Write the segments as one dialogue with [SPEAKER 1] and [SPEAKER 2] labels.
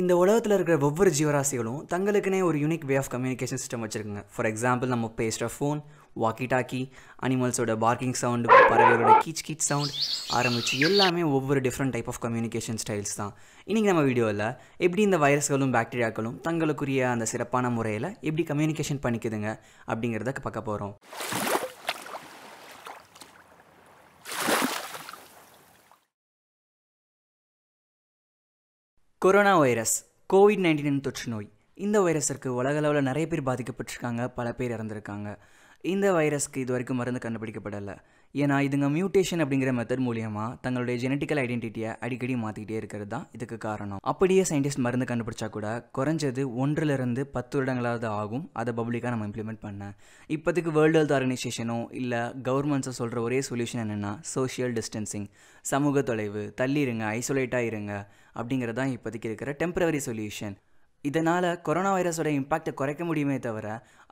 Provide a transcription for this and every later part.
[SPEAKER 1] இந்த உலகத்தில் இருக்கிற ஒவ்வொரு ஜீவராசிகளும் தங்களுக்குனே ஒரு unique way of communication system வச்சுருக்குங்க ஃபார் எக்ஸாம்பிள் நம்ம பேசுகிற ஃபோன் வாக்கி டாக்கி அனிமல்ஸோட பார்க்கிங் சவுண்டு பறவைகளோட கீச் கீச் சவுண்ட் ஆரம்பித்து எல்லாமே ஒவ்வொரு different type of communication styles தான் இன்றைக்கி நம்ம வீடியோவில் எப்படி இந்த வைரஸ்களும் பாக்டீரியாக்களும் தங்களுக்குரிய அந்த சிறப்பான முறையில் எப்படி கம்யூனிகேஷன் பண்ணிக்குதுங்க அப்படிங்கிறத பார்க்க போகிறோம் கொரோனா வைரஸ் கோவிட் நைன்டீன் தொற்று நோய் இந்த வைரஸிற்கு உலகளவில் நிறைய பேர் பாதிக்கப்பட்டிருக்காங்க பல பேர் இறந்துருக்காங்க இந்த வைரஸ்க்கு இது வரைக்கும் மருந்து கண்டுபிடிக்கப்படலை ஏன்னா இதுங்க மியூட்டேஷன் அப்படிங்கிற மெத்தட் மூலியமாக தங்களுடைய ஜெனட்டிக்கல் ஐடென்டிட்டியை அடிக்கடி மாற்றிக்கிட்டே இருக்கிறது தான் இதுக்கு காரணம் அப்படியே சயின்டிஸ்ட் மருந்து கண்டுபிடிச்சா கூட குறைஞ்சது ஒன்றிலிருந்து பத்து வருடங்களாவது ஆகும் அதை பப்ளிக்காக நம்ம இம்ப்ளிமெண்ட் பண்ண இப்போதைக்கு வேர்ல்டு ஹெல்த் ஆர்கனைசேஷனோ இல்லை கவர்மெண்ட்ஸோ சொல்கிற ஒரே சொல்யூஷன் என்னென்னா சோஷியல் டிஸ்டன்சிங் சமூக தொலைவு தள்ளி இருங்க ஐசோலேட்டாக இருங்க அப்படிங்கிறது தான் இப்போதைக்கு இருக்கிற டெம்பரவரி சொல்யூஷன் இதனால் கொரோனா வைரஸோட இம்பாக்டை குறைக்க முடியுமே தவிர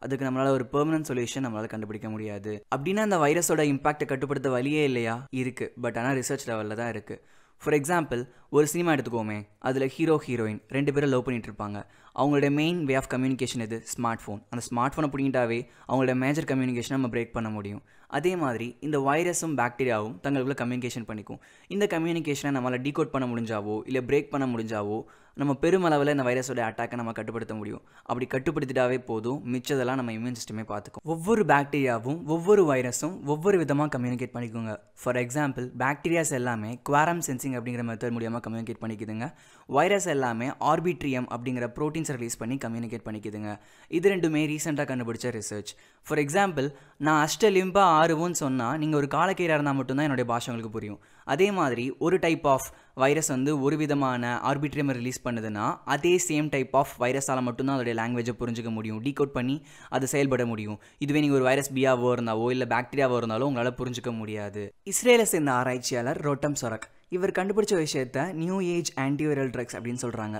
[SPEAKER 1] அதுக்கு நம்மளால் ஒரு பெர்மனன்ட் சொல்யூஷன் நம்மளால் கண்டுபிடிக்க முடியாது அப்படின்னா அந்த வைரஸோட இம்பாக்டை கட்டுப்படுத்த வழியே இல்லையா இருக்குது பட் ஆனால் ரிசர்ச் லெவலில் தான் இருக்குது ஃபார் எக்ஸாம்பிள் ஒரு சினிமா எடுத்துக்கோமே அதில் ஹீரோ ஹீரோயின் ரெண்டு பேரும் லவ் பண்ணிட்டு இருப்பாங்க அவங்களோட மெயின் வே ஆஃப் கம்யூனிகேஷன் இது ஸ்மார்ட் ஃபோன் அந்த ஸ்மார்ட் ஃபோனை பிடிங்கிட்டாவே அவங்களோட மேஜர் கம்யூனிகேஷனை நம்ம பிரேக் பண்ண முடியும் அதே மாதிரி இந்த வைரஸும் பாக்டீரியாவும் தங்களுக்குள்ள கம்யூனிகேஷன் பண்ணிக்கும் இந்த கம்யூனிகேஷனை நம்மளால் டீகோட் பண்ண முடிஞ்சாவோ இல்லை பிரேக் பண்ண முடிஞ்சாவோ நம்ம பெருமளவில் இந்த வைரஸோட அட்டாக்கை நம்ம கட்டுப்படுத்த முடியும் அப்படி கட்டுப்படுத்திட்டாவே போதும் மிச்சதெல்லாம் நம்ம இம்யூன் சிஸ்டமே பார்த்துக்கும் ஒவ்வொரு பாக்டீரியாவும் ஒவ்வொரு வைரஸும் ஒவ்வொரு விதமாக கம்யூனிகேட் பண்ணிக்கோங்க ஃபார் எக்ஸாம்பிள் பாக்டீரியாஸ் எல்லாமே குவாரம் சென்சிங் அப்படிங்கிற மெத்தட் மூலியமாக கம்யூனிகேட் பண்ணிக்குதுங்க வைரஸ் எல்லாமே ஆர்பிட்ரியம் அப்படிங்கிற ப்ரோட்டீன்ஸை ரிலீஸ் பண்ணி கம்யூனிகேட் பண்ணிக்குதுங்க இது ரெண்டுமே ரீசெண்டாக கண்டுபிடிச்ச ரிசர்ச் ஃபார் எக்ஸாம்பிள் நான் அஷ்டலிம்பா ஆறுவோன்னு சொன்னால் நீங்கள் ஒரு காலக்கீராக இருந்தால் மட்டும்தான் என்னுடைய பாஷை உங்களுக்கு புரியும் அதே மாதிரி ஒரு டைப் ஆஃப் வைரஸ் வந்து ஒரு விதமான ஆர்பிட்ரியம் ரிலீஸ் பண்ணுதுன்னா அதே சேம் டைப் ஆஃப் வைரஸால் மட்டும்தான் அதோடைய லாங்குவேஜை புரிஞ்சிக்க முடியும் டீகோட் பண்ணி அது செயல்பட முடியும் இதுவே நீங்கள் ஒரு வைரஸ் பியாவோ இருந்தாவோ இல்லை பாக்டீரியாவோ இருந்தாலும் உங்களால் புரிஞ்சிக்க முடியாது இஸ்ரேலை சேர்ந்த ஆராய்ச்சியாளர் ரோட்டம் சொரக் இவர் கண்டுபிடிச்ச விஷயத்த நியூ ஏஜ் ஆன்டிவைரல் ட்ரக்ஸ் அப்படின்னு சொல்கிறாங்க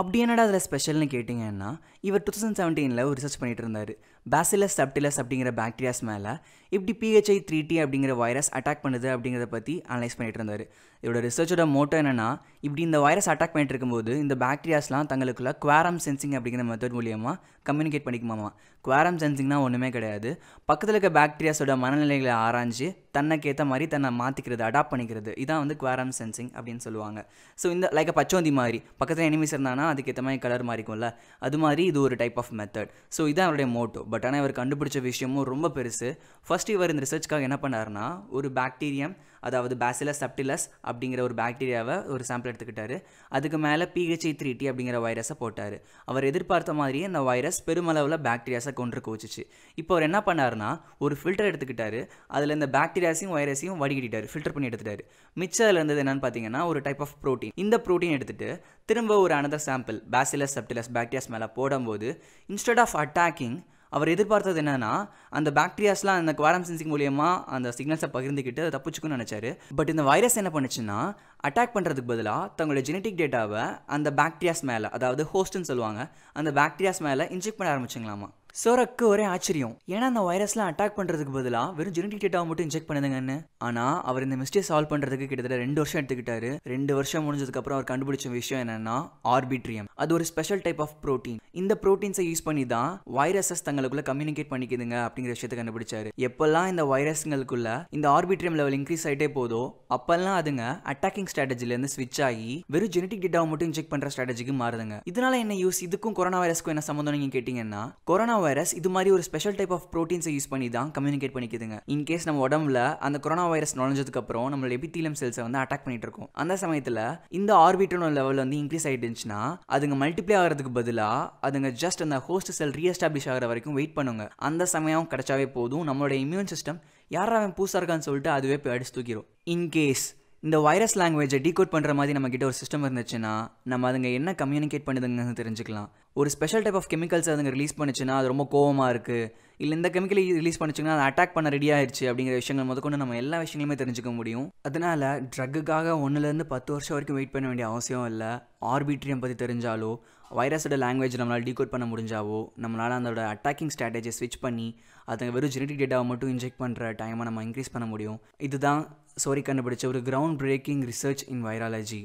[SPEAKER 1] அப்படி என்னடா அதில் ஸ்பெஷல்னு கேட்டிங்கன்னா இவர் டூ தௌசண்ட் செவன்டீனில் ஒரு ரிசர்ச் பண்ணிகிட்டு இருந்தார் பேசிலஸ் சப்டிலஸ் அப்படிங்கிற பாக்டீரியாஸ் மேலே இப்படி பிஹெச்ஐ த்ரீ டி அப்படிங்கிற வைரஸ் அட்டாக் பண்ணுது அப்படிங்கிறத பற்றி அனலைஸ் பண்ணிகிட்டு இருந்தார் இதோட ரிசர்ச்சோட மோட்டோ என்னென்னா இப்படி இந்த வைரஸ் அட்டாக் பண்ணிட்டு இருக்கும்போது இந்த பாக்டீரியாஸ்லாம் தங்களுக்குள்ள குவாரம் சென்சிங் அப்படிங்கிற மெத்தட் மூலியமாக கம்யூனிகேட் பண்ணிக்குமாமா குவாரம் சென்சிங்னா ஒன்றுமே கிடையாது பக்கத்தில் இருக்க பாக்டீரியாஸோட மனநிலைகளை ஆராய்ஞ்சு தன்னைக்கேற்ற மாதிரி தன்னை மாற்றிக்கிறது அடாப்ட் பண்ணிக்கிறது இதான் வந்து குவாரம் சென்சிங் அப்படின்னு சொல்லுவாங்க ஸோ இந்த லைக் பச்சோந்தி மாதிரி பக்கத்தில் எனிமிஸ் இருந்தாங்கன்னா அதுக்கேற்ற மாதிரி கலர் மாறிக்கும்ல அது மாதிரி இது ஒரு டைப் ஆஃப் மெத்தட் ஸோ இதான் அவருடைய மோட்டோ பட் ஆனால் இவர் கண்டுபிடிச்ச விஷயமும் ரொம்ப பெருசு ஃபஸ்ட் இவர் இந்த ரிசர்ச்க்காக என்ன பண்ணார்னா ஒரு பாக்டீரியம் அதாவது பேசிலஸ் சப்டிலஸ் அப்படிங்கிற ஒரு பாக்டீரியாவை ஒரு சாம்பிள் எடுத்துக்கிட்டார் அதுக்கு மேலே பிஹெச்ஐ த்ரீ டி அப்படிங்கிற வைரஸை போட்டார் அவர் எதிர்பார்த்த மாதிரியே இந்த வைரஸ் பெருமளவில் பாக்டீரியாஸை கொண்டு கோச்சிச்சு இப்போ அவர் என்ன பண்ணார்னா ஒரு ஃபில்டர் எடுத்துக்கிட்டாரு அதில் இந்த பாக்டீரியாஸையும் வைரஸையும் வடிகட்டிட்டார் ஃபில்டர் பண்ணி எடுத்துட்டாரு மிச்சம் இருந்தது என்னன்னு பார்த்தீங்கன்னா ஒரு டைப் ஆஃப் ப்ரோட்டீன் இந்த ப்ரோட்டீன் எடுத்துகிட்டு திரும்ப ஒரு another sample bacillus subtilis bacterias மேலே போடும்போது இன்ஸ்டெட் ஆஃப் அட்டாக்கிங் அவர் எதிர்பார்த்தது என்னன்னா அந்த பாக்டீரியாஸ்லாம் அந்த குவாரம் சென்சிங் மூலியமாக அந்த சிக்னல்ஸை பகிர்ந்துக்கிட்டு அதை தப்பிச்சுக்குன்னு நினச்சாரு பட் இந்த வைரஸ் என்ன பண்ணுச்சுன்னா அட்டாக் பண்ணுறதுக்கு பதிலாக தங்களோட ஜெனட்டிக் டேட்டாவை அந்த பாக்டீரியாஸ் மேலே அதாவது ஹோஸ்ட்னு சொல்லுவாங்க அந்த பாக்டீரியாஸ் மேலே இன்ஜெக்ட் பண்ண ஆரம்பிச்சிங்களாமா சோரக்கு ஒரே ஆச்சரியம் ஏன்னா அந்த வைரஸ்லாம் அட்டாக் பண்ணுறதுக்கு பதிலாக வெறும் ஜெனட்டிக் டேட்டாவை மட்டும் இன்ஜெக்ட் பண்ணுதுங்கன்னு ஆனால் அவர் இந்த மிஸ்டேக் சால்வ் பண்ணுறதுக்கு கிட்டத்தட்ட ரெண்டு வருஷம் எடுத்துக்கிட்டாரு ரெண்டு வருஷம் முடிஞ்சதுக்கப்புறம் அவர் கண்டுபிடிச்ச விஷயம் என்னன்னா ஆர்பிட்ரியம் அது ஒரு ஸ்பெஷல் டைப் ஆஃப் ப்ரோட்டீன் இந்த ப்ரோட்டீன்ஸை யூஸ் பண்ணி தான் வைரஸஸ் தங்களுக்குள்ள கம்யூனிகேட் பண்ணிக்குதுங்க அப்படிங்கிற விஷயத்தை கண்டுபிடிச்சாரு எப்பெல்லாம் இந்த வைரஸ்ங்களுக்குள்ள இந்த ஆர்பிட்ரியம் லெவல் இன்க்ரீஸ் ஆகிட்டே போதோ அப்பெல்லாம் அதுங்க அட்டாக்கிங் ஸ்ட்ராட்டஜிலேருந்து ஸ்விட்ச் ஆகி வெறும் ஜெனடிக் டேட்டாவை மட்டும் இன்ஜெக்ட் பண்ணுற ஸ்ட்ராட்டஜிக்கு மாறுதுங்க இதனால என்ன யூஸ் இதுக்கும் கொரோனா வைரஸ்க்கும் என்ன சம்மந்தம் நீங்கள் கேட்டிங்கன்னா கொரோனா வைரஸ் இது மாதிரி ஒரு ஸ்பெஷல் டைப் ஆஃப் ப்ரோட்டீன்ஸை யூஸ் பண்ணி தான் கம்யூனிகேட் பண்ணிக்குதுங்க இன்கேஸ் நம்ம உடம்புல அந்த கொரோனா வைரஸ் நுழைஞ்சதுக்கு அப்புறம் நம்மளோட எபித்தீலம் செல்ஸை வந்து அட்டாக் பண்ணிட்டு இருக்கோம் அந்த சமயத்தில் இந்த ஆர்பிட்டோன் லெவல் வந்து இன்க்ரீஸ் ஆகிட்டு அதுங்க மல்டிப்ளை ஆகிறதுக்கு பதிலாக அதுங்க ஜஸ்ட் அந்த ஹோஸ்ட் செல் ரீஎஸ்டாப்ளிஷ் ஆகிற வரைக்கும் வெயிட் பண்ணுங்க அந்த சமயம் கிடைச்சாவே போதும் நம்மளோட இம்யூன் சிஸ்டம் யாராவது பூசா இருக்கான்னு சொல்லிட்டு அதுவே போய் அடிச்சு தூக்கிடும் இன்கேஸ் இந்த வைரஸ் லாங்குவேஜை டீகோட் பண்ணுற மாதிரி நம்மக்கிட்ட ஒரு சிஸ்டம் இருந்துச்சுன்னா நம்ம அதுங்க என்ன கம்யூனிகேட் பண்ணுதுங்கன்னு தெரிஞ்சுக்கலாம் ஒரு ஸ்பெஷல் டைப் ஆஃப் கெமிக்கல்ஸ் அதுங்க ரிலீஸ் பண்ணுச்சுன்னா அது ரொம்ப கோவமாக இருக்குது இல்லை இந்த கெமிக்கலை ரிலீஸ் பண்ணிச்சுன்னா அது அட்டாக் பண்ண ரெடி ஆயிடுச்சு அப்படிங்கிற விஷயங்கள் முதற்கொண்டு நம்ம எல்லா விஷயங்களையுமே தெரிஞ்சுக்க முடியும் அதனால் ட்ரக்குக்காக ஒன்றுலேருந்து பத்து வருஷம் வரைக்கும் வெயிட் பண்ண வேண்டிய அவசியம் இல்லை ஆர்பிட்ரியம் பற்றி தெரிஞ்சாலோ வைரஸோட லாங்குவேஜ் நம்மளால் டீகோட் பண்ண முடிஞ்சாவோ நம்மளால் அதோட அட்டாக்கிங் ஸ்ட்ராட்டஜியை ஸ்விட்ச் பண்ணி அதை வெறும் ஜெனடிக் டேட்டாவை மட்டும் இன்ஜெக்ட் பண்ணுற டைமை நம்ம இன்க்ரீஸ் பண்ண முடியும் இதுதான் சோரி கண்டுபிடிச்ச ஒரு ground breaking research in virology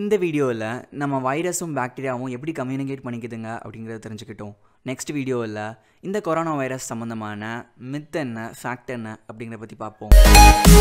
[SPEAKER 1] இந்த வீடியோவில் நம்ம வைரஸும் பாக்டீரியாவும் எப்படி கம்யூனிகேட் பண்ணிக்கிதுங்க அப்படிங்கிறத தெரிஞ்சுக்கிட்டோம் நெக்ஸ்ட் வீடியோவில் இந்த கொரோனா வைரஸ் சம்மந்தமான மித் என்ன ஃபேக்ட் என்ன அப்படிங்கிறத பற்றி பார்ப்போம்